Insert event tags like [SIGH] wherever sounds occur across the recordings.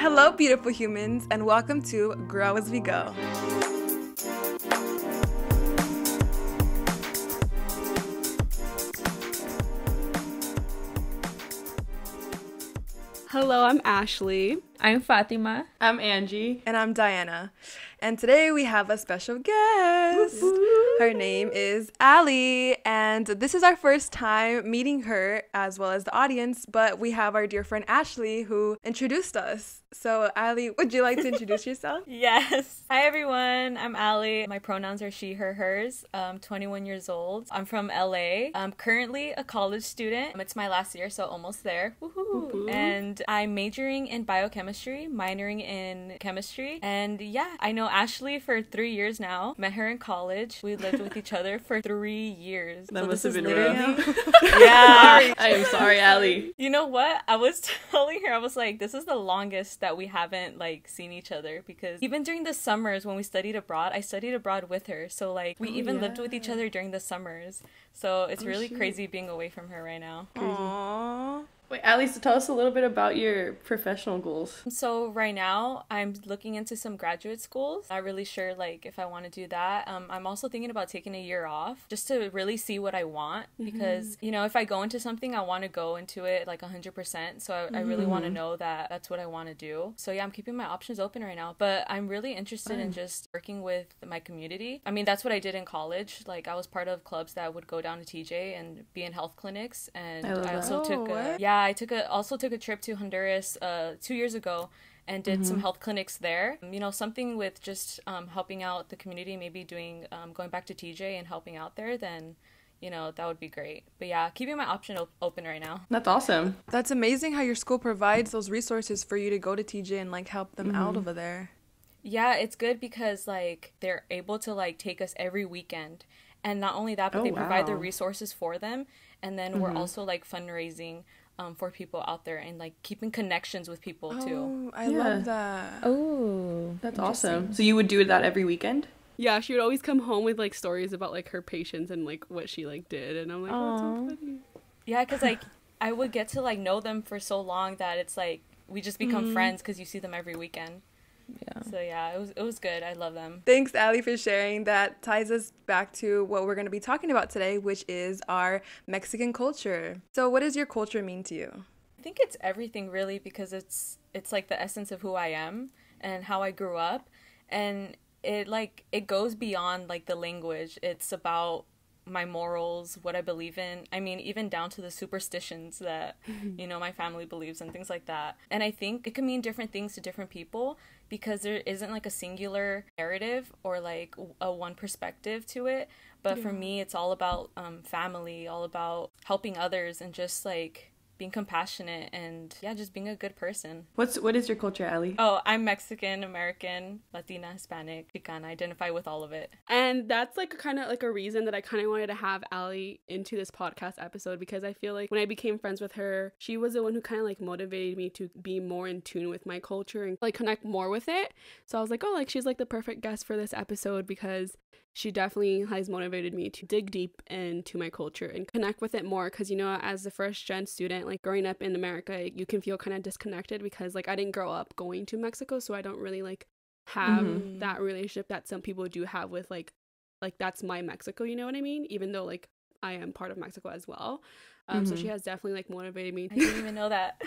Hello, beautiful humans, and welcome to Grow As We Go. Hello, I'm Ashley. I'm Fatima. I'm Angie. And I'm Diana. And today we have a special guest. Her name is Ali. And this is our first time meeting her as well as the audience, but we have our dear friend Ashley who introduced us. So, Ali, would you like to introduce yourself? [LAUGHS] yes. Hi, everyone. I'm Ali. My pronouns are she, her, hers. I'm um, 21 years old. I'm from LA. I'm currently a college student. It's my last year, so almost there. Woohoo. And I'm majoring in biochemistry, minoring in chemistry. And yeah, I know Ashley for three years now. Met her in college. We lived with each other for three years. That so must have been literally... real. [LAUGHS] [LAUGHS] yeah. I am sorry, Ali. You know what? I was telling her, I was like, this is the longest that we haven't like seen each other because even during the summers when we studied abroad, I studied abroad with her. So like we oh, even yeah. lived with each other during the summers. So it's oh, really shoot. crazy being away from her right now. Aww. Wait, Alice, tell us a little bit about your professional goals. So right now, I'm looking into some graduate schools. Not really sure like if I want to do that. Um, I'm also thinking about taking a year off just to really see what I want mm-hmm. because mm-hmm. you know if I go into something, I want to go into it like 100%. So I, mm-hmm. I really want to mm-hmm. know that that's what I want to do. So yeah, I'm keeping my options open right now. But I'm really interested in just working with my community. I mean, that's what I did in college. Like I was part of clubs that would go down to TJ and be in health clinics, and I, I also that. took a, oh, yeah I took a also took a trip to Honduras uh, two years ago and did mm-hmm. some health clinics there. You know, something with just um, helping out the community, maybe doing um, going back to TJ and helping out there. Then, you know, that would be great. But yeah, keeping my option op- open right now. That's awesome. That's amazing how your school provides those resources for you to go to TJ and like help them mm-hmm. out over there. Yeah, it's good because like they're able to like take us every weekend. And not only that, but oh, they wow. provide the resources for them. And then mm-hmm. we're also like fundraising um, for people out there and like keeping connections with people oh, too. I yeah. love that. Oh, that's awesome. So you would do that every weekend? Yeah, she would always come home with like stories about like her patients and like what she like did, and I'm like, Aww. oh, so funny. Yeah, because like [LAUGHS] I would get to like know them for so long that it's like we just become mm-hmm. friends because you see them every weekend. Yeah. So yeah, it was it was good. I love them. Thanks, Ali, for sharing. That ties us back to what we're going to be talking about today, which is our Mexican culture. So, what does your culture mean to you? I think it's everything really because it's it's like the essence of who I am and how I grew up, and it like it goes beyond like the language. It's about my morals, what I believe in. I mean, even down to the superstitions that, [LAUGHS] you know, my family believes and things like that. And I think it can mean different things to different people because there isn't like a singular narrative or like a one perspective to it. But yeah. for me, it's all about um, family, all about helping others and just like being compassionate and yeah, just being a good person. What's what is your culture, Ellie? Oh, I'm Mexican, American, Latina, Hispanic, Chicana. I identify with all of it. And that's like kind of like a reason that I kind of wanted to have Ellie into this podcast episode because I feel like when I became friends with her, she was the one who kind of like motivated me to be more in tune with my culture and like connect more with it. So I was like, oh, like she's like the perfect guest for this episode because she definitely has motivated me to dig deep into my culture and connect with it more because you know as a first gen student like growing up in america you can feel kind of disconnected because like i didn't grow up going to mexico so i don't really like have mm-hmm. that relationship that some people do have with like like that's my mexico you know what i mean even though like i am part of mexico as well um, mm-hmm. So she mm-hmm. has definitely like motivated me. I didn't even know that.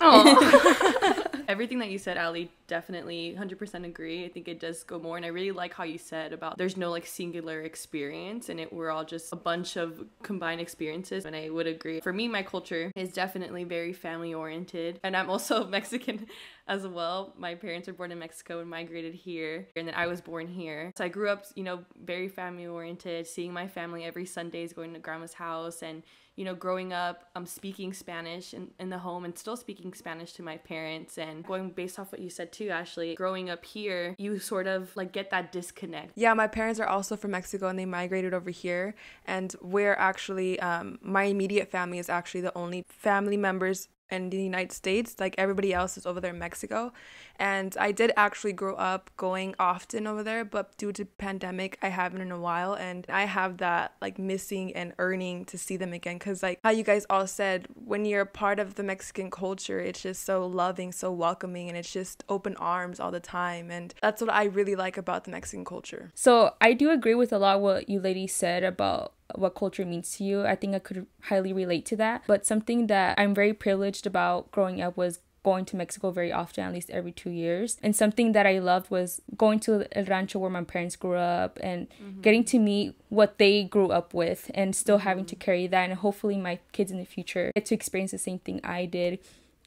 Oh, [LAUGHS] [LAUGHS] everything that you said, Ali, definitely 100% agree. I think it does go more, and I really like how you said about there's no like singular experience, and it we're all just a bunch of combined experiences. And I would agree. For me, my culture is definitely very family oriented, and I'm also [LAUGHS] Mexican as well. My parents were born in Mexico and migrated here, and then I was born here. So I grew up, you know, very family oriented, seeing my family every Sundays, going to grandma's house, and you know, growing up, I'm um, speaking Spanish in, in the home and still speaking Spanish to my parents. And going based off what you said too, Ashley, growing up here, you sort of like get that disconnect. Yeah, my parents are also from Mexico and they migrated over here. And we're actually, um, my immediate family is actually the only family members in the United States. Like everybody else is over there in Mexico. And I did actually grow up going often over there, but due to pandemic, I haven't in a while. And I have that like missing and earning to see them again. Cause like how you guys all said, when you're part of the Mexican culture, it's just so loving, so welcoming, and it's just open arms all the time. And that's what I really like about the Mexican culture. So I do agree with a lot what you ladies said about what culture means to you. I think I could highly relate to that. But something that I'm very privileged about growing up was going to Mexico very often, at least every two years. And something that I loved was going to El Rancho where my parents grew up and mm-hmm. getting to meet what they grew up with and still mm-hmm. having to carry that. And hopefully, my kids in the future get to experience the same thing I did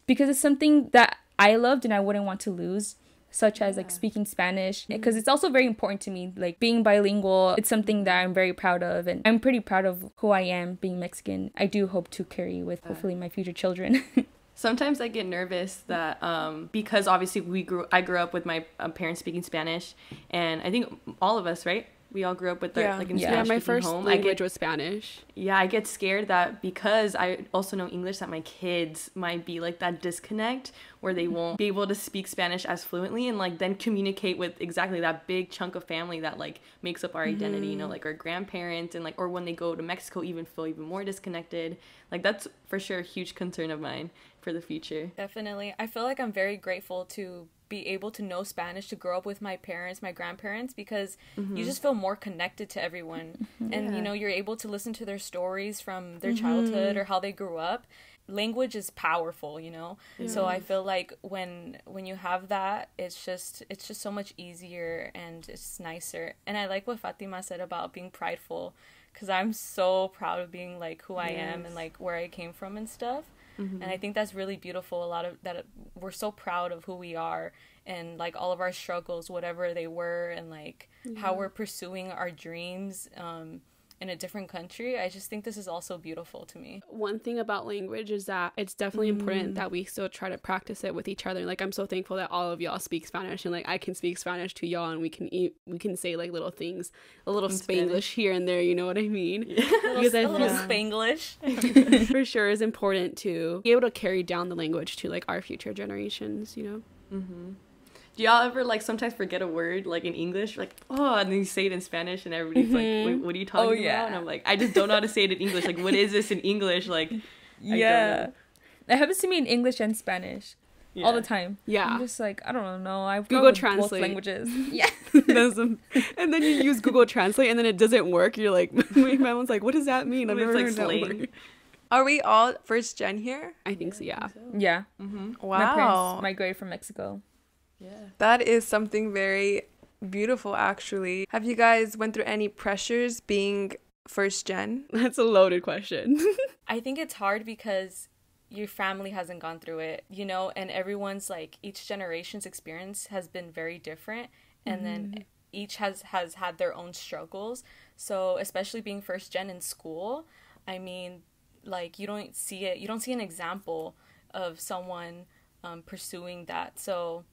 because it's something that I loved and I wouldn't want to lose such as like speaking Spanish, because mm-hmm. it's also very important to me. Like being bilingual, it's something that I'm very proud of, and I'm pretty proud of who I am being Mexican. I do hope to carry with hopefully my future children. [LAUGHS] sometimes I get nervous that um, because obviously we grew I grew up with my uh, parents speaking Spanish, and I think all of us, right? we all grew up with yeah. like in yeah. Spanish. Yeah, my first home. language I get, was Spanish. Yeah, I get scared that because I also know English that my kids might be like that disconnect where they mm-hmm. won't be able to speak Spanish as fluently and like then communicate with exactly that big chunk of family that like makes up our identity, mm-hmm. you know, mm-hmm. like our grandparents and like or when they go to Mexico even feel even more disconnected. Like that's for sure a huge concern of mine for the future. Definitely. I feel like I'm very grateful to be able to know Spanish to grow up with my parents, my grandparents because mm-hmm. you just feel more connected to everyone. Mm-hmm. And yeah. you know, you're able to listen to their stories from their mm-hmm. childhood or how they grew up. Language is powerful, you know. Yeah. So I feel like when when you have that, it's just it's just so much easier and it's nicer. And I like what Fatima said about being prideful cuz I'm so proud of being like who I yes. am and like where I came from and stuff. Mm-hmm. And I think that's really beautiful. A lot of that we're so proud of who we are and like all of our struggles, whatever they were, and like yeah. how we're pursuing our dreams. Um, in a different country. I just think this is also beautiful to me. One thing about language is that it's definitely mm. important that we still try to practice it with each other. Like I'm so thankful that all of y'all speak Spanish and like I can speak Spanish to y'all and we can eat, we can say like little things, a little in Spanglish Spanish. here and there, you know what I mean? Yeah. [LAUGHS] a little, I, a little yeah. Spanglish. [LAUGHS] for sure is important to be able to carry down the language to like our future generations, you know. Mm-hmm. Do y'all ever like sometimes forget a word like in English, like oh, and then you say it in Spanish, and everybody's mm-hmm. like, "What are you oh, talking oh, yeah. about?" And I'm like, "I just don't know how to say it in English. Like, what is this in English?" Like, yeah, it happens to me in English and Spanish. Yeah. all the time. Yeah, I'm just like I don't know. I Google Translate both languages. [LAUGHS] yeah, [LAUGHS] and then you use Google Translate, and then it doesn't work. You're like, [LAUGHS] my mom's like, what does that mean? i am never like slang. that word. Are we all first gen here? I think so. Yeah. Yeah. So. yeah. Mm-hmm. Wow. My, parents migrated from Mexico. Yeah. That is something very beautiful actually. Have you guys went through any pressures being first gen? [LAUGHS] That's a loaded question. [LAUGHS] I think it's hard because your family hasn't gone through it, you know, and everyone's like each generation's experience has been very different and mm then mm-hmm. each has has had their own struggles. So, especially being first gen in school, I mean, like you don't see it, you don't see an example of someone um, pursuing that. So,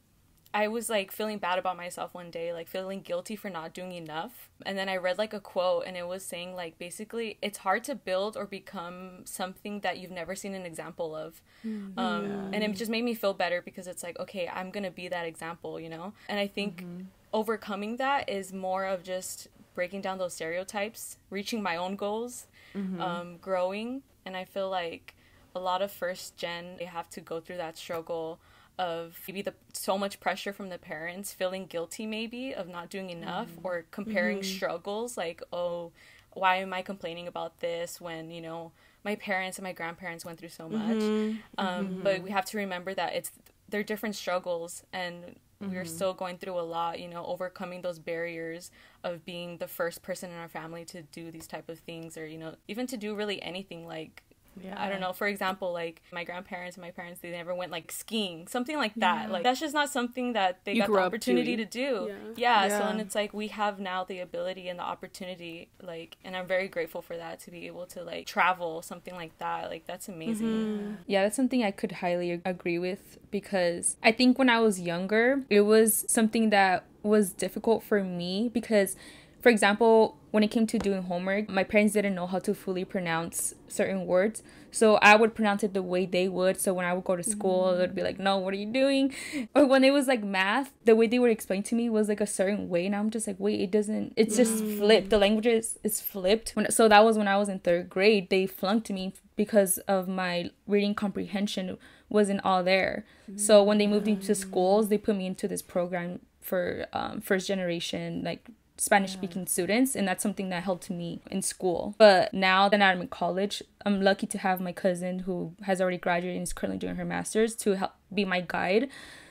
I was like feeling bad about myself one day, like feeling guilty for not doing enough. And then I read like a quote and it was saying like basically it's hard to build or become something that you've never seen an example of. Mm-hmm. Um, yeah. and it just made me feel better because it's like okay, I'm going to be that example, you know? And I think mm-hmm. overcoming that is more of just breaking down those stereotypes, reaching my own goals, mm-hmm. um, growing, and I feel like a lot of first gen they have to go through that struggle of maybe the so much pressure from the parents feeling guilty maybe of not doing enough mm-hmm. or comparing mm-hmm. struggles like oh why am i complaining about this when you know my parents and my grandparents went through so much mm-hmm. Um, mm-hmm. but we have to remember that it's they're different struggles and we're mm-hmm. still going through a lot you know overcoming those barriers of being the first person in our family to do these type of things or you know even to do really anything like yeah. I don't know. For example, like my grandparents and my parents, they never went like skiing, something like that. Yeah. Like that's just not something that they you got the opportunity to, do. Yeah. yeah. yeah. So and it's like we have now the ability and the opportunity, like, and I'm very grateful for that to be able to like travel something like that. Like that's amazing. Mm-hmm. Yeah, that's something I could highly agree with because I think when I was younger, it was something that was difficult for me because for example, when it came to doing homework, my parents didn't know how to fully pronounce certain words. So I would pronounce it the way they would. So when I would go to school, mm-hmm. would be like, no, what are you doing? Or when it was like math, the way they would explain to me was like a certain way. And I'm just like, wait, it doesn't, it's just mm. flipped. The language is, is flipped. When, so that was when I was in third grade. They flunked me because of my reading comprehension wasn't all there. Mm-hmm. So when they moved into mm. schools, they put me into this program for um, first generation, like Spanish speaking yeah. students, and that's something that helped me in school. But now that I'm in college, I'm lucky to have my cousin who has already graduated and is currently doing her master's to help be my guide.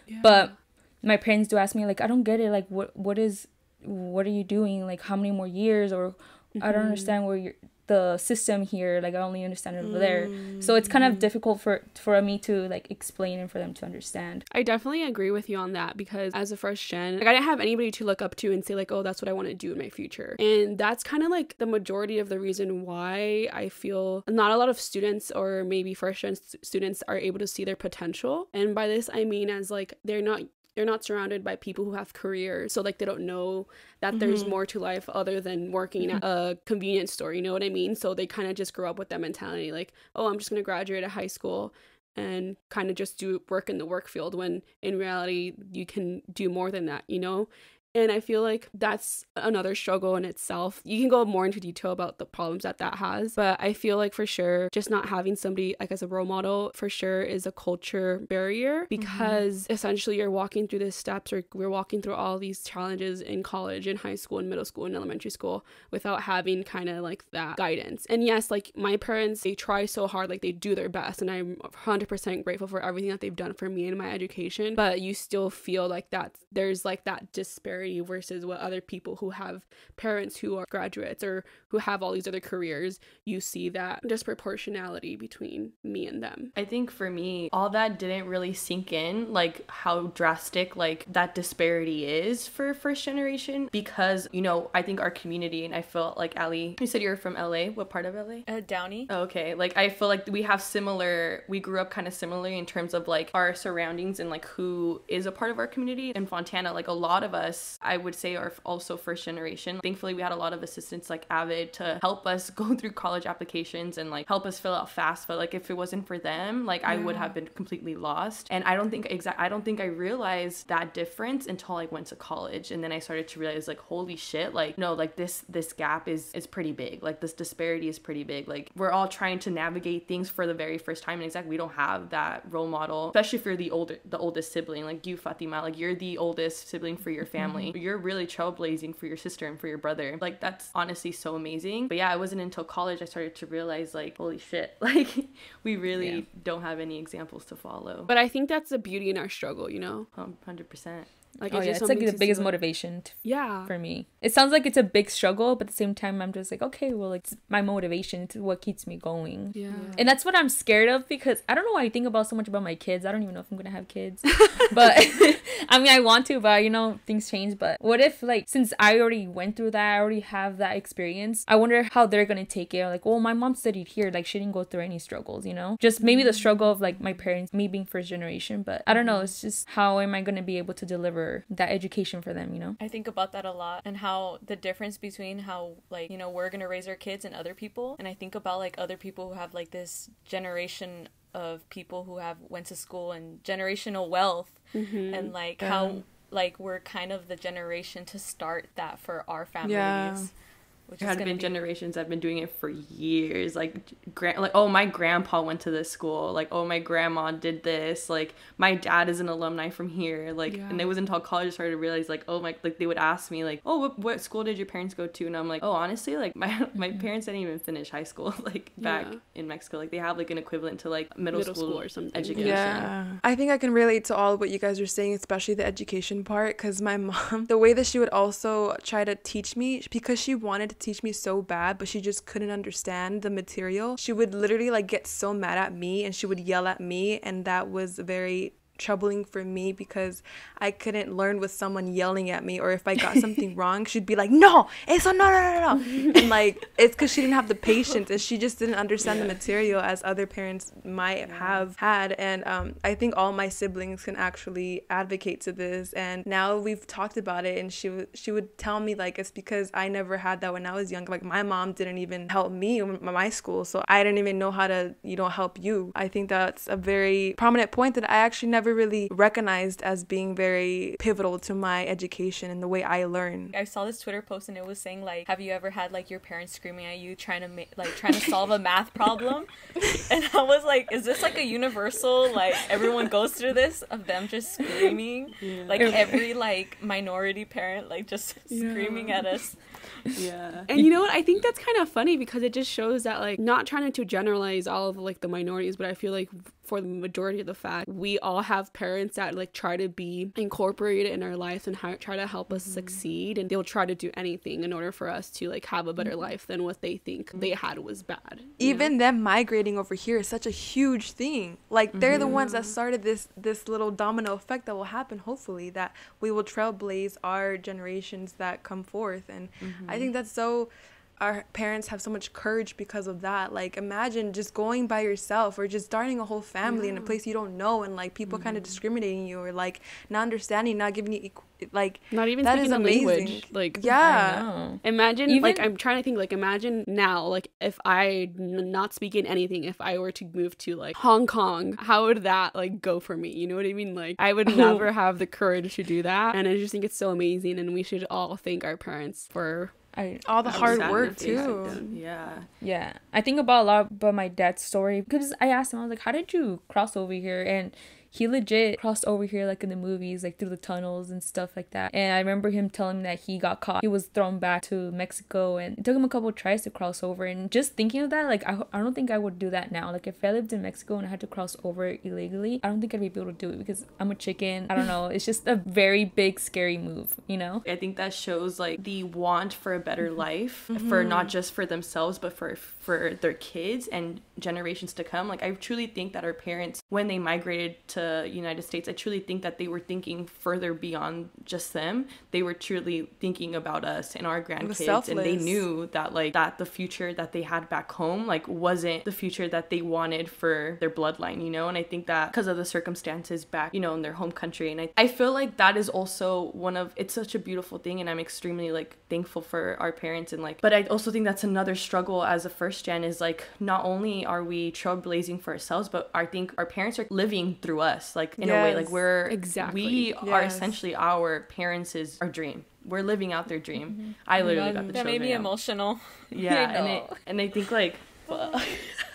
Yeah. But my parents do ask me like, I don't get it. Like, what what is what are you doing? Like, how many more years? Or mm-hmm. I don't mm-hmm. understand where you're the system here like i only understand it over mm. there so it's kind of mm. difficult for for me to like explain and for them to understand i definitely agree with you on that because as a first gen like i didn't have anybody to look up to and say like oh that's what i want to do in my future and that's kind of like the majority of the reason why i feel not a lot of students or maybe first gen st- students are able to see their potential and by this i mean as like they're not they're not surrounded by people who have careers so like they don't know that mm-hmm. there's more to life other than working at a mm-hmm. convenience store you know what i mean so they kind of just grow up with that mentality like oh i'm just going to graduate at high school and kind of just do work in the work field when in reality you can do more than that you know and I feel like that's another struggle in itself. You can go more into detail about the problems that that has, but I feel like for sure, just not having somebody like as a role model for sure is a culture barrier mm-hmm. because mm-hmm. essentially you're walking through the steps or we're walking through all these challenges in college, in high school, in middle school, in elementary school without having kind of like that guidance. And yes, like my parents, they try so hard, like they do their best, and I'm 100% grateful for everything that they've done for me and my education, but you still feel like that there's like that disparity versus what other people who have parents who are graduates or who have all these other careers, you see that disproportionality between me and them. I think for me, all that didn't really sink in, like how drastic like that disparity is for first generation because, you know, I think our community and I felt like Ali, you said you're from LA. What part of LA? Uh, Downey. Oh, okay. Like I feel like we have similar we grew up kind of similarly in terms of like our surroundings and like who is a part of our community. In Fontana, like a lot of us I would say, are also first generation. Thankfully, we had a lot of assistants like Avid to help us [LAUGHS] go through college applications and like help us fill out FAFSA. Like if it wasn't for them, like I would have been completely lost. And I don't think exact. I don't think I realized that difference until I went to college, and then I started to realize like, holy shit, like no, like this this gap is is pretty big. Like this disparity is pretty big. Like we're all trying to navigate things for the very first time, and exact we don't have that role model, especially if you're the older the oldest sibling, like you Fatima, like you're the oldest sibling for your family family. You're really trailblazing for your sister and for your brother. Like that's honestly so amazing. But yeah, it wasn't until college I started to realize like holy shit, [LAUGHS] like we really yeah. don't have any examples to follow. But I think that's the beauty in our struggle, you know? 100%. Like, oh, it's yeah, it's like the biggest like... motivation. T- yeah. For me, it sounds like it's a big struggle, but at the same time, I'm just like, okay, well, it's my motivation. It's what keeps me going. Yeah. And that's what I'm scared of because I don't know why I think about so much about my kids. I don't even know if I'm gonna have kids, [LAUGHS] but [LAUGHS] I mean, I want to, but you know, things change. But what if like since I already went through that, I already have that experience. I wonder how they're gonna take it. Like, well, my mom studied here. Like, she didn't go through any struggles. You know, just maybe the mm. struggle of like my parents, me being first generation. But I don't know. It's just how am I gonna be able to deliver that education for them, you know? I think about that a lot and how the difference between how, like, you know, we're gonna raise our kids and other people. And I think about, like, other people who have, like, this generation of people who have went to school and generational wealth mm-hmm. and, like, how, like, we're kind of the generation to start that for our families. Yeah which has had been be... generations that've been doing it for years. Like, grand, like oh my grandpa went to this school. Like oh my grandma did this. Like my dad is an alumni from here. Like yeah. and it was not until college I started to realize like oh my like they would ask me like oh what, what school did your parents go to and I'm like oh honestly like my [LAUGHS] my mm-hmm. parents didn't even finish high school [LAUGHS] like back yeah. in Mexico. Like they have like an equivalent to like middle, middle school, school, or something education. Yeah, I think I can relate to all what you guys are saying, especially the education part, because my [LAUGHS] mom the way that she would also try to teach me because she wanted teach me so bad, but she just couldn't understand the material. She would literally like get so mad at me and she would yell at me, and that was very troubling for me because I couldn't learn with someone yelling at me, or if I got something [LAUGHS] wrong, she'd be like, "No, it's no, no, no, no," and like it's because she didn't have the patience and she just didn't understand yeah. the material as other parents might yeah. have had. And um, I think all my siblings can actually advocate to this. And now we've talked about it, and she w- she would tell me like it's because I never had that when I was young. Like my mom didn't even help me in my school, so I didn't even know how to you know help you. I think that's a very prominent point that I actually never never really recognized as being very pivotal to my education and the way I learn. I saw this Twitter post and it was saying like, have you ever had like your parents screaming at you trying to ma- like trying to solve a math problem? [LAUGHS] and I was like, is this like a universal like everyone goes through this of them just screaming? Yeah. Like every like minority parent like just [LAUGHS] yeah. screaming at us. Yeah. And you know what? I think that's kind of funny because it just shows that like not trying to generalize all of like the minorities, but I feel like for the majority of the fact we all have parents that like try to be incorporated in our lives and try to help us mm -hmm. succeed and they'll try to do anything in order for us to like have a better mm-hmm. life than what they think mm-hmm. they had was bad even know? them migrating over here is such a huge thing like they're mm -hmm. the ones that mm-hmm. started this this little domino effect that will happen hopefully that we will trailblaze our generations that come forth and mm -hmm. i think that's so our parents have so much courage because of that. Like imagine just going by yourself or just starting a whole family yeah. in a place you don't know and like people mm-hmm. kind of discriminating you or like not understanding, not giving you equal like not even that is amazing. language like yeah imagine even, like i'm trying to think like imagine now like if I n- not speaking anything if i were to move to like hong kong how would that like go for me you know what i mean like i would [LAUGHS] never have the courage to do that and i just think it's so amazing and we should all thank our parents for I, all the I hard work too. Yeah. Yeah. I think about a lot about my dad's story because I asked him, I was like, how did you cross over here? And he legit crossed over here like in the movies, like through the tunnels and stuff like that. And I remember him telling that he got caught. He was thrown back to Mexico and it took him a couple tries to cross over. And just thinking of that, like I, I don't think I would do that now. Like if I lived in Mexico and I had to cross over illegally, I don't think I'd be able to do it because I'm a chicken. I don't know. It's just a very big scary move, you know? I think that shows like the want for a better mm-hmm. life mm-hmm. for not just for themselves but for for their kids and generations to come. Like I truly think that our parents when they migrated to to United States, I truly think that they were thinking further beyond just them. They were truly thinking about us and our grandkids, and they knew that like that the future that they had back home like wasn't the future that they wanted for their bloodline, you know. And I think that because of the circumstances back, you know, in their home country, and I I feel like that is also one of it's such a beautiful thing, and I'm extremely like thankful for our parents and like. But I also think that's another struggle as a first gen is like not only are we trailblazing for ourselves, but I think our parents are living through us us like in yes, a way like we're exactly we yes. are essentially our parents' our dream we're living out their dream mm-hmm. i literally got the that may be out. emotional [LAUGHS] yeah and, it, and i think like [LAUGHS]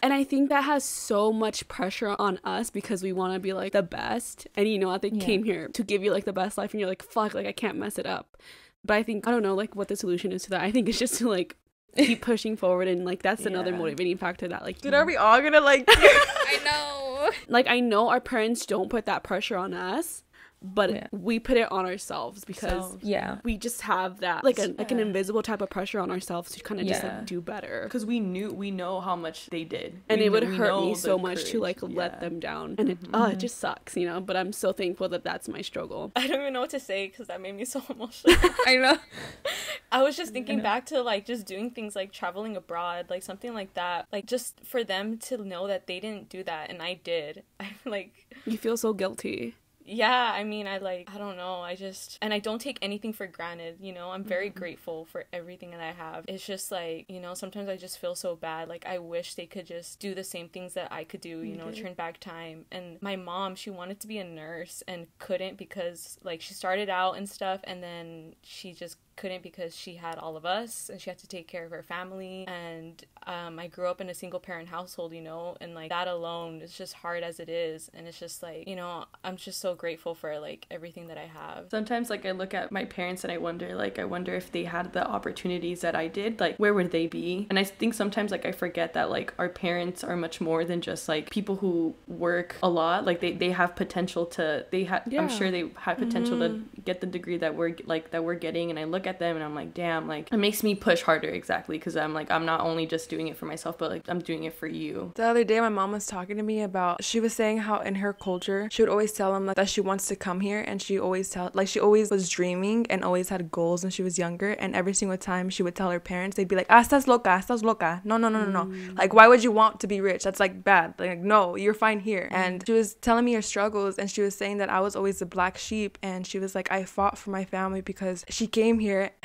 and I think that has so much pressure on us because we want to be like the best. And you know, I think yeah. came here to give you like the best life, and you're like, fuck, like I can't mess it up. But I think I don't know like what the solution is to that. I think it's just to like keep [LAUGHS] pushing forward, and like that's yeah. another motivating factor that like. Dude, are we all gonna like? I know. [LAUGHS] Like I know our parents don't put that pressure on us, but yeah. we put it on ourselves because so, yeah we just have that like a, yeah. like an invisible type of pressure on ourselves to kind of yeah. just like do better because we knew we know how much they did and we it would hurt me so much courage. to like let them down and it ah, mm-hmm. oh it just sucks you know but i'm so thankful that that's my struggle i don't even know what to say because that made me so [LAUGHS] emotional [LAUGHS] i know [LAUGHS] i was just thinking back to like just doing things like traveling abroad like something like that like just for them to know that they didn't do that and i did i'm like you feel so guilty yeah, I mean, I like, I don't know. I just, and I don't take anything for granted, you know? I'm very mm-hmm. grateful for everything that I have. It's just like, you know, sometimes I just feel so bad. Like, I wish they could just do the same things that I could do, you mm-hmm. know, turn back time. And my mom, she wanted to be a nurse and couldn't because, like, she started out and stuff and then she just couldn't because she had all of us and she had to take care of her family and um, i grew up in a single parent household you know and like that alone is just hard as it is and it's just like you know i'm just so grateful for like everything that i have sometimes like i look at my parents and i wonder like i wonder if they had the opportunities that i did like where would they be and i think sometimes like i forget that like our parents are much more than just like people who work a lot like they, they have potential to they have yeah. i'm sure they had potential mm-hmm. to get the degree that we're like that we're getting and i look at them and I'm like, damn, like it makes me push harder exactly because I'm like, I'm not only just doing it for myself, but like I'm doing it for you. The other day, my mom was talking to me about, she was saying how in her culture, she would always tell them like, that she wants to come here and she always tell, like, she always was dreaming and always had goals when she was younger. And every single time she would tell her parents, they'd be like, ah, estás loca, estás loca. No, no, no, no, no. Mm. Like, why would you want to be rich? That's like bad. Like, no, you're fine here. Mm. And she was telling me her struggles and she was saying that I was always the black sheep. And she was like, I fought for my family because she came here here. [LAUGHS]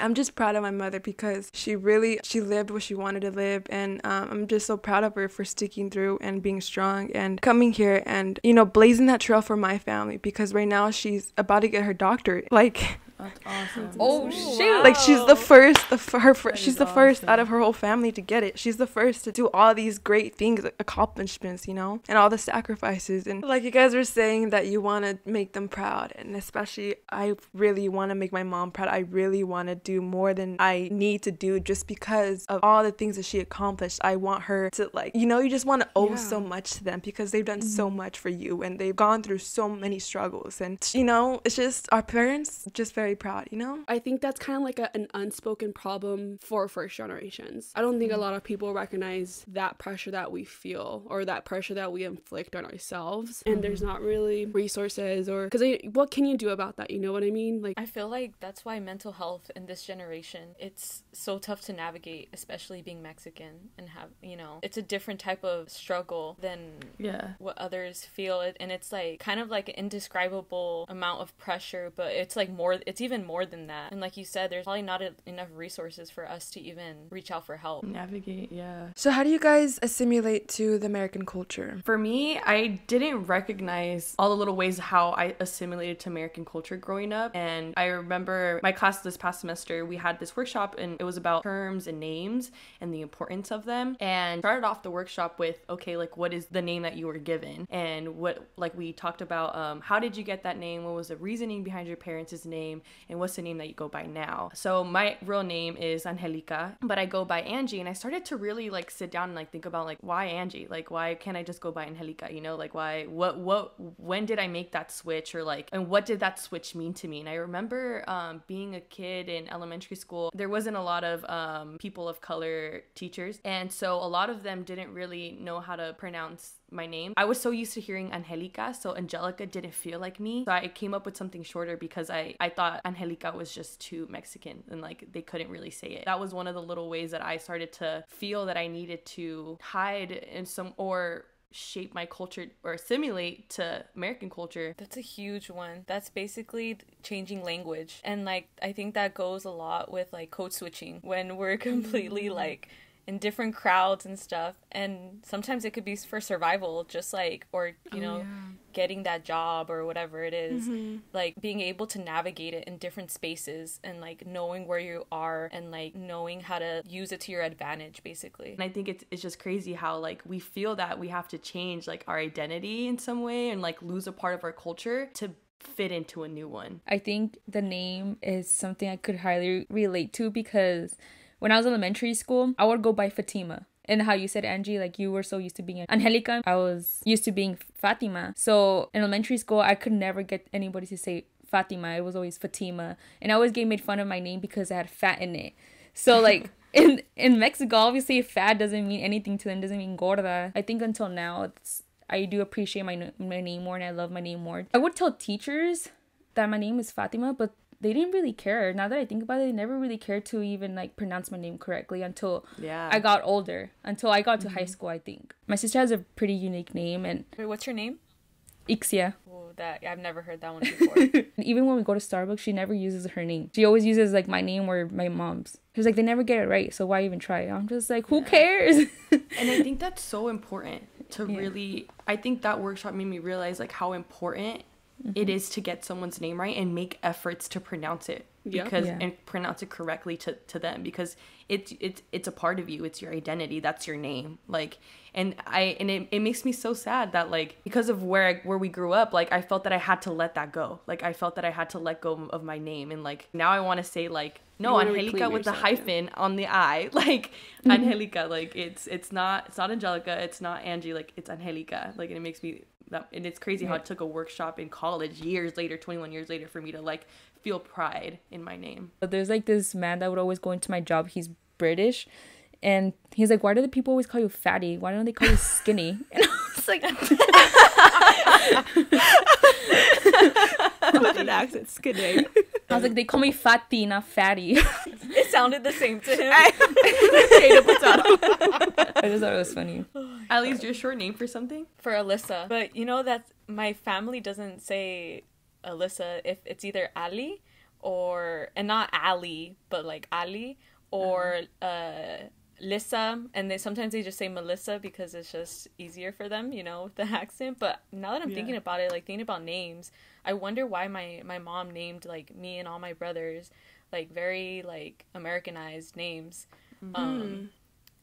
I'm just proud of my mother because she really she lived what she wanted to live, and um, I'm just so proud of her for sticking through and being strong and coming here and you know blazing that trail for my family because right now she's about to get her doctorate. [LAUGHS] Like that's awesome. Oh shoot! Like she's the first, the f- her she's the first out of her whole family to get it. She's the first to do all these great things, accomplishments, you know, and all the sacrifices. And like you guys were saying that you want to make them proud, and especially I really want to make my mom proud. I really want to do more than I need to do just because of all the things that she accomplished. I want her to like, you know, you just want to owe yeah. so much to them because they've done mm-hmm. so much for you and they've gone through so many struggles. And you know, it's just our parents just very very proud, you know? I think that's kind of like a, an unspoken problem for first generations. I don't think a mm-hmm. lot of people recognize that pressure that we feel or that pressure that we inflict on ourselves. And there's mm-hmm. not really resources or, because what can you do about that? You know what I mean? Like, I feel like that's why mental health in this generation, it's so tough to navigate, especially being Mexican and have, you know, it's a different type of struggle than yeah. what others feel. And it's like kind of like an indescribable amount of pressure, but it's like more, it's it's even more than that. And like you said, there's probably not a- enough resources for us to even reach out for help. Navigate, yeah. So, how do you guys assimilate to the American culture? For me, I didn't recognize all the little ways how I assimilated to American culture growing up. And I remember my class this past semester, we had this workshop and it was about terms and names and the importance of them. And started off the workshop with, okay, like what is the name that you were given? And what, like we talked about, um, how did you get that name? What was the reasoning behind your parents' name? and what's the name that you go by now. So my real name is Angelica, but I go by Angie. And I started to really like sit down and like think about like why Angie? Like why can't I just go by Angelica? You know, like why what what when did I make that switch or like and what did that switch mean to me? And I remember um, being a kid in elementary school, there wasn't a lot of um, people of color teachers, and so a lot of them didn't really know how to pronounce my name. I was so used to hearing Angelica, so Angelica didn't feel like me. So I came up with something shorter because I, I thought Angelica was just too Mexican and like they couldn't really say it. That was one of the little ways that I started to feel that I needed to hide in some or shape my culture or assimilate to American culture. That's a huge one. That's basically changing language. And like I think that goes a lot with like code switching when we're [LAUGHS] completely mm. like in different crowds and stuff and sometimes it could be for survival just like or you oh, know yeah. getting that job or whatever it is. Mm-hmm. like being able to navigate it in different spaces and like knowing where you are and like knowing how to use it to your advantage basically and i think it's, it's just crazy how like we feel that we have to change like our identity in some way and like lose a part of our culture to fit into a new one. I think the name is something I could highly relate to because when I was elementary school, I would go by Fatima. And how you said Angie, like you were so used to being Angelica, I was used to being Fatima. So in elementary school, I could never get anybody to say Fatima. It was always Fatima, and I always get made fun of my name because I had fat in it. So [LAUGHS] like in in Mexico, obviously, fat doesn't mean anything to them. Doesn't mean gorda. I think until now, it's I do appreciate my my name more, and I love my name more. I would tell teachers that my name is Fatima, but they didn't really care. Now that I think about it, they never really cared to even like pronounce my name correctly until yeah. I got older, until I got to mm-hmm. high school, I think. My sister has a pretty unique name and Wait, what's her name? Ixia. Oh, that I've never heard that one before. [LAUGHS] even when we go to Starbucks, she never uses her name. She always uses like my name or my mom's. She's like, they never get it right, so why even try? I'm just like, who yeah. cares? [LAUGHS] and I think that's so important to yeah. really. I think that workshop made me realize like how important mm-hmm. it is to get someone's name right and make efforts to pronounce it because yeah. and pronounce it correctly to, to them because it's it's it's a part of you it's your identity that's your name like and i and it, it makes me so sad that like because of where I, where we grew up like i felt that i had to let that go like i felt that i had to let go of my name and like now i want to say like no angelica with the hyphen yeah. on the i [LAUGHS] like mm-hmm. angelica like it's it's not it's not angelica it's not angie like it's angelica like and it makes me that and it's crazy yeah. how it took a workshop in college years later 21 years later for me to like feel pride in my name but there's like this man that would always go into my job he's british and he's like why do the people always call you fatty why don't they call you skinny [LAUGHS] and i was like [LAUGHS] [LAUGHS] with an accent. skidding. I was like, they call me Fatty, not Fatty. [LAUGHS] it sounded the same to him. I [LAUGHS] just thought it was funny. Oh [SIGHS] At least your short name for something? For Alyssa. But you know that my family doesn't say Alyssa if it's either Ali or and not Ali, but like Ali or uh-huh. uh Lissa, and they sometimes they just say Melissa because it's just easier for them, you know, with the [LAUGHS] accent. But now that I'm yeah. thinking about it, like thinking about names, I wonder why my my mom named like me and all my brothers like very like Americanized names. Mm-hmm. Um,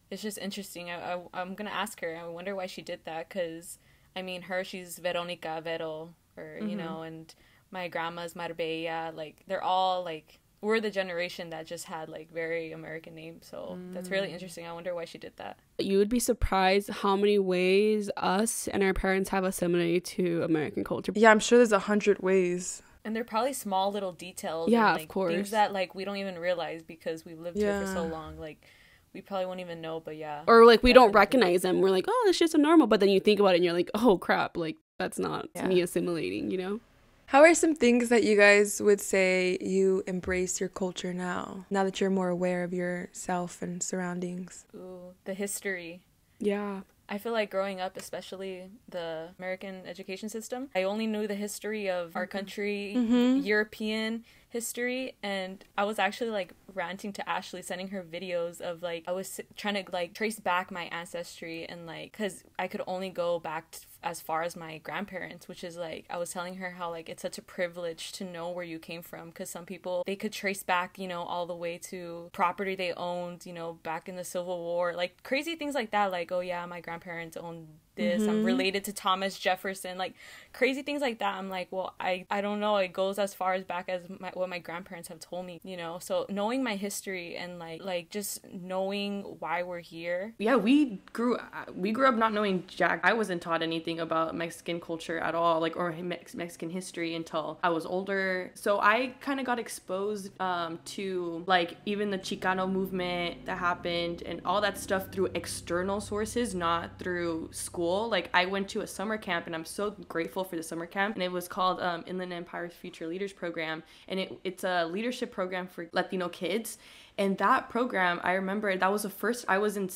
it's just interesting. I, I am gonna ask her. I wonder why she did that because I mean her she's Veronica Vero or mm-hmm. you know and my grandma's Marbella like they're all like we're the generation that just had like very American names. So mm. that's really mm. interesting. I wonder why she did that. You would be surprised how many ways us and our parents have assimilated to American culture. Yeah, I'm sure there's a hundred ways. And they're probably small little details. Yeah, and, like, of course. Things that like we don't even realize because we've lived yeah. here for so long. Like we probably won't even know, but yeah. Or like we don't recognize them. We're like, oh, this shit's a normal. But then you think about it and you're like, oh crap, like that's not yeah. me assimilating, you know? How are some things that you guys would say you embrace your culture now, now that you're more aware of yourself and surroundings? Ooh, the history. Yeah. I feel like growing up, especially the American education system, I only knew the history of our mm-hmm. country, mm-hmm. European history, and I was actually like ranting to Ashley, sending her videos of like, I was trying to like trace back my ancestry and like, because I could only go back as far as my grandparents, which is like I was telling her how like it's such a privilege to know where you came from because some people they could trace back, you know, all the way to property they owned, you know, back in the Civil War, like crazy things like that. Like, oh yeah, my grandparents owned this mm-hmm. i'm related to thomas jefferson like crazy things like that i'm like well i i don't know it goes as far as back as my, what my grandparents have told me you know so knowing my history and like like just knowing why we're here yeah we grew uh, we grew up not knowing jack i wasn't taught anything about mexican culture at all like or Mex- mexican history until i was older so i kind of got exposed um, to like even the chicano movement that happened and all that stuff through external sources not through school school. Like I went to a summer camp, and I'm so grateful for the summer camp. And it was called um, Inland Empire's Future Leaders Program, and it, it's a leadership program for Latino kids. And that program, I remember that was the first I was in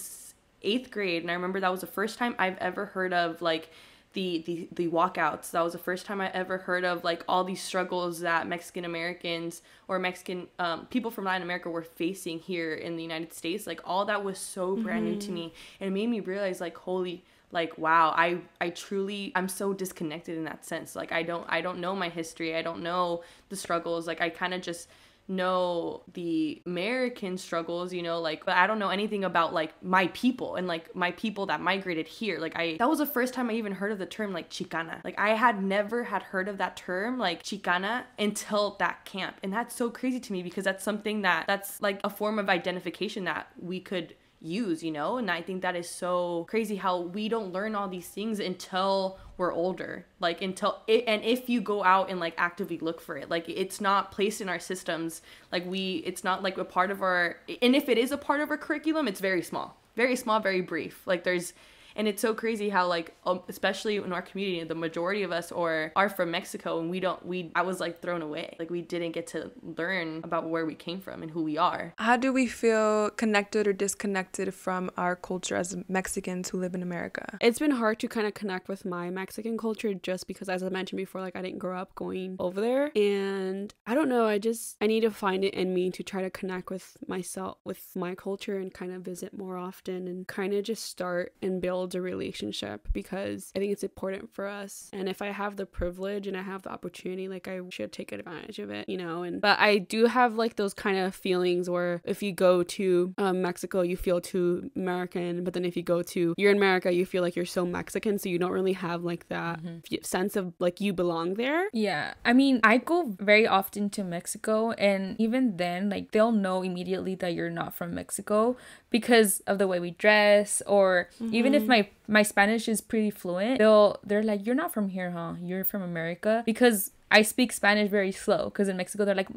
eighth grade, and I remember that was the first time I've ever heard of like the the the walkouts. That was the first time I ever heard of like all these struggles that Mexican Americans or Mexican um, people from Latin America were facing here in the United States. Like all that was so brand mm-hmm. new to mm-hmm. me, and it made me realize like holy like wow i i truly i'm so disconnected in that sense like i don't i don't know my history i don't know the struggles like i kind of just know the American struggles, you know, like but I don't know anything about like my people and like my people that migrated here. Like I that was the first time I even heard of the term like Chicana. Like I had never had heard of that term like Chicana until that camp. And that's so crazy to me because that's something that that's like a form of identification that we could use, you know? And I think that is so crazy how we don't learn all these things until we're older. Like until it, and if you go out and like actively look for it, like it's not placed in our systems. Like we it's not like a part of our and if it is a part of our curriculum, it's very small. Very small, very brief. Like there's and it's so crazy how like um, especially in our community, the majority of us are are from Mexico and we don't we I was like thrown away. Like we didn't get to learn about where we came from and who we are. How do we feel connected or disconnected from our culture as Mexicans who live in America? It's been hard to kind of connect with my Mexican culture just because as I mentioned before like I didn't grow up going over there and I don't know, I just I need to find it in me to try to connect with myself with my culture and kind of visit more often and kind of just start and build a relationship because I think it's important for us. And if I have the privilege and I have the opportunity, like I should take advantage of it, you know. And but I do have like those kind of feelings where if you go to um, Mexico, you feel too American, but then if you go to you're in America, you feel like you're so Mexican, so you don't really have like that mm-hmm. sense of like you belong there. Yeah, I mean, I go very often to Mexico, and even then, like they'll know immediately that you're not from Mexico because of the way we dress, or mm-hmm. even if my my Spanish is pretty fluent, they'll they're like, "You're not from here, huh? You're from America." Because I speak Spanish very slow. Because in Mexico, they're like,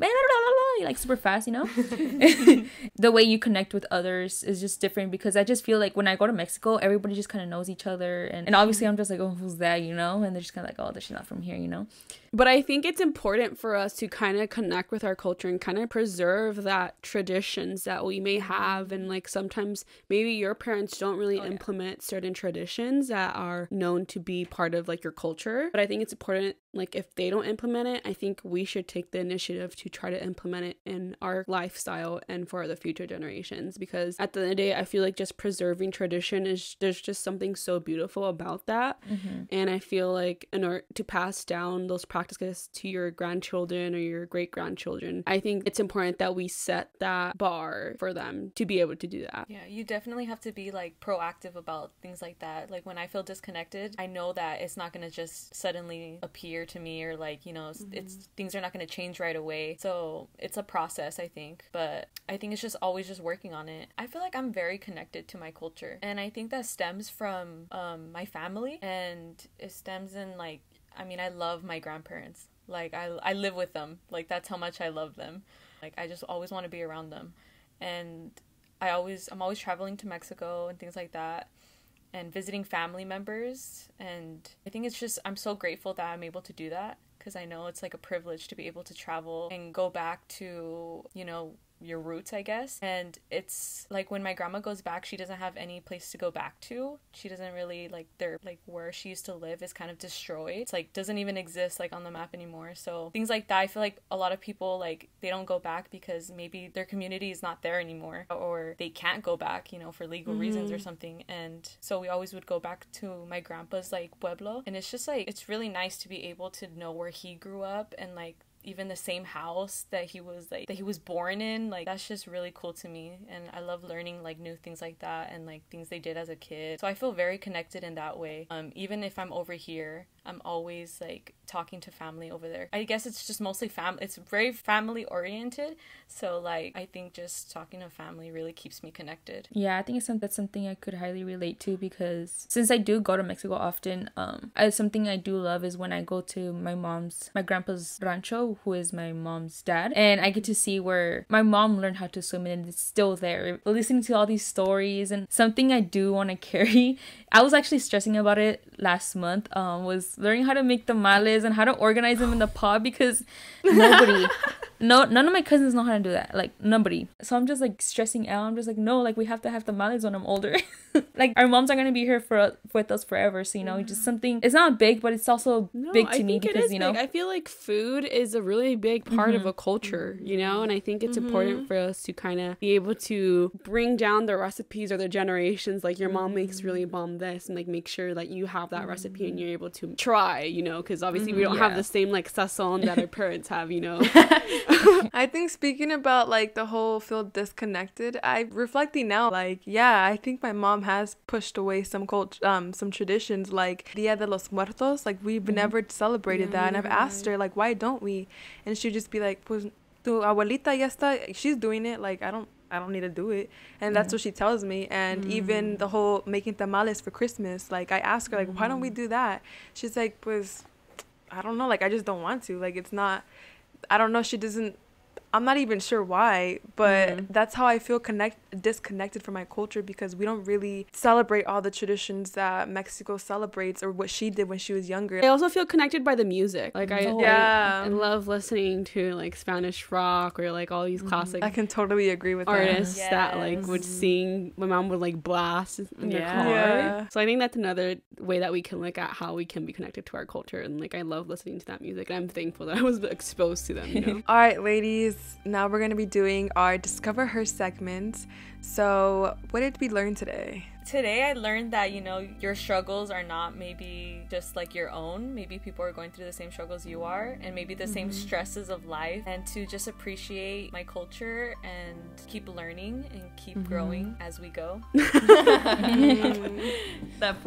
like super fast, you know? [LAUGHS] [LAUGHS] the way you connect with others is just different because I just feel like when I go to Mexico, everybody just kind of knows each other. And, and obviously, I'm just like, oh, who's that, you know? And they're just kind of like, oh, she's not from here, you know? But I think it's important for us to kind of connect with our culture and kind of preserve that traditions that we may mm-hmm. have. And like sometimes maybe your parents don't really oh, implement yeah. certain traditions that are known to be part of like your culture. But I think it's important, like if they don't implement it, I think we should take the initiative to try to implement it in our lifestyle and for the future generations. Because at the end of the day, I feel like just preserving tradition is there's just something so beautiful about that. Mm-hmm. And I feel like in order to pass down those practices, practice this to your grandchildren or your great grandchildren. I think it's important that we set that bar for them to be able to do that. Yeah, you definitely have to be like proactive about things like that. Like when I feel disconnected, I know that it's not going to just suddenly appear to me or like, you know, mm-hmm. it's things are not going to change right away. So, it's a process, I think, but I think it's just always just working on it. I feel like I'm very connected to my culture, and I think that stems from um, my family and it stems in like I mean, I love my grandparents. Like I I live with them. Like that's how much I love them. Like I just always want to be around them. And I always I'm always traveling to Mexico and things like that and visiting family members and I think it's just I'm so grateful that I'm able to do that because I know it's like a privilege to be able to travel and go back to, you know, your roots, I guess. And it's like when my grandma goes back, she doesn't have any place to go back to. She doesn't really like their like where she used to live is kind of destroyed. It's like doesn't even exist like on the map anymore. So things like that, I feel like a lot of people like they don't go back because maybe their community is not there anymore or they can't go back, you know, for legal mm -hmm. reasons or mm-hmm. something. And so we always would go back to my grandpa's like pueblo and it's just like it's really nice to be able to know where he grew up and like even the same house that he was like that he was born in like that's just really cool to me and i love learning like new things like that and like things they did as a kid so i feel very connected in that way um even if i'm over here I'm always like talking to family over there. I guess it's just mostly family. It's very family oriented. So like I think just talking to family really keeps me connected. Yeah, I think it's some- that's something I could highly relate to because since I do go to Mexico often, um, I, something I do love is when I go to my mom's, my grandpa's rancho, who is my mom's dad, and I get to see where my mom learned how to swim and it's still there. Listening to all these stories and something I do want to [LAUGHS] carry. I was actually stressing about it last month. Um, was learning how to make tamales and how to organize them in the pot because nobody [LAUGHS] no, none of my cousins know how to do that. Like nobody. So I'm just like stressing out. I'm just like, no, like we have to have the tamales when I'm older. [LAUGHS] like our moms are gonna be here for with us forever. So you know, yeah. just mm-hmm. something. It's not big, but it's also no, big to I me because you know. Big. I feel like food is a really big part mm-hmm. of a culture, you know, and I think it's mm-hmm. important for us to kind of be able to bring down the recipes or the generations. Like your mom mm-hmm. makes really mm-hmm. bomb this, and like make sure that you have that recipe and mm-hmm. you're able to try, you know, because obviously we don't yeah. have the same like sazon that our parents have, you know. [LAUGHS] [LAUGHS] I think speaking about like the whole feel disconnected, I reflecting now like yeah, I think my mom has pushed away some cult um some traditions like Dia de los Muertos, like we've mm-hmm. never celebrated that and I've right. asked her like why don't we? And she'd just be like pues tu abuelita ya está she's doing it like I don't I don't need to do it. And that's yeah. what she tells me. And mm. even the whole making tamales for Christmas, like I ask her, like, why don't we mm. do that? She's like, pues I don't know, like I just don't want to. Like it's not I don't know. She doesn't I'm not even sure why, but mm-hmm. that's how I feel connect disconnected from my culture because we don't really celebrate all the traditions that Mexico celebrates or what she did when she was younger. I also feel connected by the music. Like I, yeah. I, I love listening to like Spanish rock or like all these mm-hmm. classic. I can totally agree with artists that, yes. that like would sing. My mom would like blast in their yeah. car. Yeah. So I think that's another way that we can look at how we can be connected to our culture. And like I love listening to that music, and I'm thankful that I was exposed to them. You know? [LAUGHS] all right, ladies now we're going to be doing our Discover Her segment. So, what did we learn today? today I learned that, you know, your struggles are not maybe just like your own. Maybe people are going through the same struggles you are and maybe the mm-hmm. same stresses of life and to just appreciate my culture and keep learning and keep mm-hmm. growing as we go. [LAUGHS] [LAUGHS] we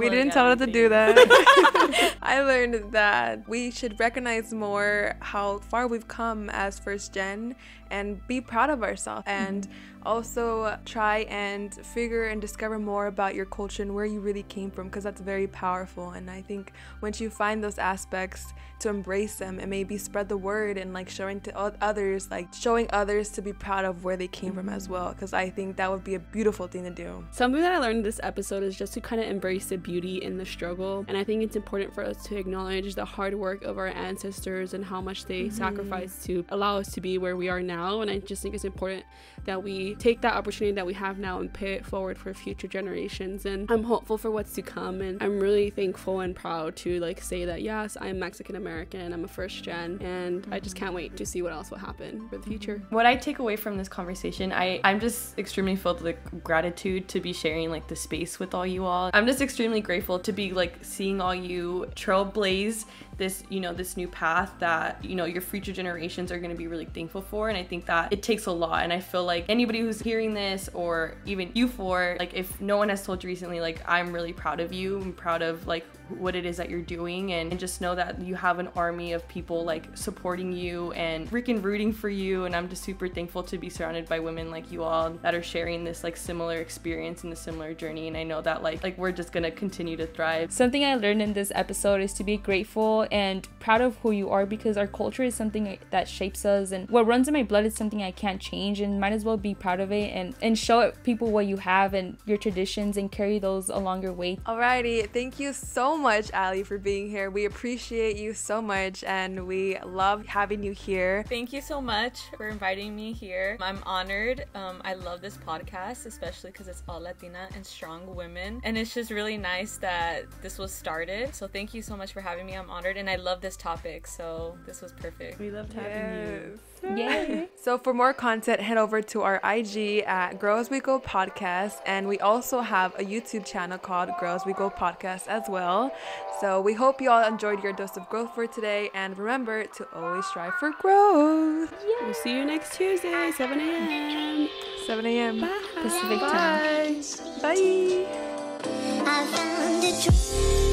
didn't tell her to do that. [LAUGHS] I learned that we should recognize more how far we've come as first gen and be proud of ourselves and mm-hmm. also try and figure and discover more about your culture and where you really came from because that's very powerful and I think once you find those aspects to embrace them and maybe spread the word and like showing to others like showing others to be proud of where they came from as well because mm-hmm. I think that would be a beautiful thing to do. Something that I learned this episode is just to kind of embrace the beauty in the struggle and I think it's important for us to acknowledge the hard work of our ancestors and how much they mm-hmm. sacrificed to allow us to be where we are now now and i just think it's important that we take that opportunity that we have now and pay it forward for future generations and i'm hopeful for what's to come and i'm really thankful and proud to like say that yes i'm mexican american i'm a first gen and i just can't wait to see what else will happen for the future what i take away from this conversation i i'm just extremely filled with gratitude to be sharing like the space with all you all i'm just extremely grateful to be like seeing all you trailblaze this you know this new path that you know your future generations are going to be really thankful for and i think that it takes a lot and i feel like anybody who's hearing this or even you for like if no one has told you recently like i'm really proud of you i'm proud of like what it is that you're doing and, and just know that you have an army of people like supporting you and freaking rooting for you and i'm just super thankful to be surrounded by women like you all that are sharing this like similar experience and a similar journey and i know that like like we're just gonna continue to thrive something i learned in this episode is to be grateful and proud of who you are because our culture is something that shapes us and what runs in my blood is something I can't change and might as well be proud of it and, and show people what you have and your traditions and carry those along your way. Alrighty, thank you so much, Ali, for being here. We appreciate you so much and we love having you here. Thank you so much for inviting me here. I'm honored. Um, I love this podcast, especially because it's all Latina and strong women. And it's just really nice that this was started. So thank you so much for having me. I'm honored and I love this topic, so this was perfect. We loved having yes. you. Yay! so for more content, head over to our IG at Girls We Go Podcast, and we also have a YouTube channel called Girls We Go Podcast as well. So we hope you all enjoyed your dose of growth for today, and remember to always strive for growth. Yay. We'll see you next Tuesday, 7 a.m. 7 a.m. Pacific Bye. time. Bye. I found